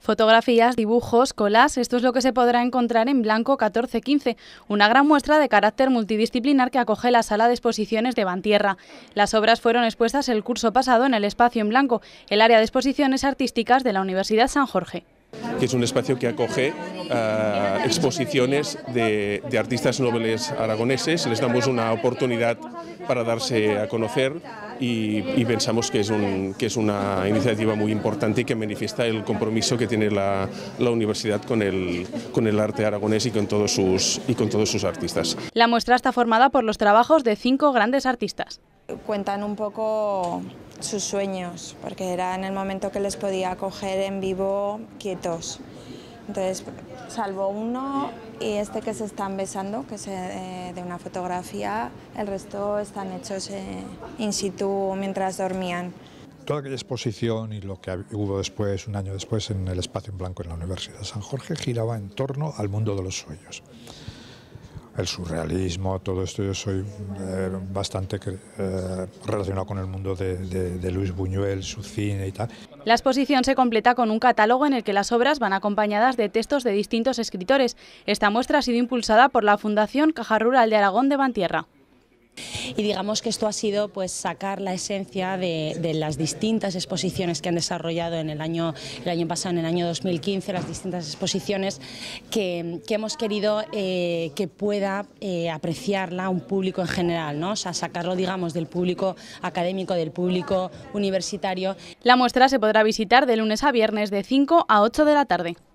Fotografías, dibujos, colas, esto es lo que se podrá encontrar en Blanco 1415, una gran muestra de carácter multidisciplinar que acoge la sala de exposiciones de Bantierra. Las obras fueron expuestas el curso pasado en el espacio en Blanco, el área de exposiciones artísticas de la Universidad San Jorge es un espacio que acoge eh, exposiciones de, de, artistas nobles aragoneses. Les damos una oportunidad para darse a conocer, y, pensamos que es, un, que es una iniciativa muy importante y que manifiesta el compromiso que tiene la, la universidad con el, con el arte aragonés y con, todos sus, y con todos sus artistas. La muestra está formada por los trabajos de cinco grandes artistas. Cuentan un poco sus sueños, porque era en el momento que les podía coger en vivo quietos. Entonces, salvo uno y este que se están besando, que es eh, de, una fotografía, el resto están hechos eh, in situ mientras dormían. Toda aquella exposición y lo que hubo después, un año después, en el espacio en blanco en la Universidad de San Jorge, giraba en torno al mundo de los sueños el surrealismo, todo esto. Yo soy eh, bastante eh, relacionado con el mundo de, de, Luis Buñuel, su cine y tal. La exposición se completa con un catálogo en el que las obras van acompañadas de textos de distintos escritores. Esta muestra ha sido impulsada por la Fundación Caja Rural de Aragón de Bantierra y digamos que esto ha sido pues sacar la esencia de, las distintas exposiciones que han desarrollado en el año, el año pasado, en el año 2015, las distintas exposiciones que, hemos querido eh, que pueda eh, apreciarla un público en general, ¿no? o sea, sacarlo digamos del público académico, del público universitario. La muestra se podrá visitar de lunes a viernes de 5 a 8 de la tarde.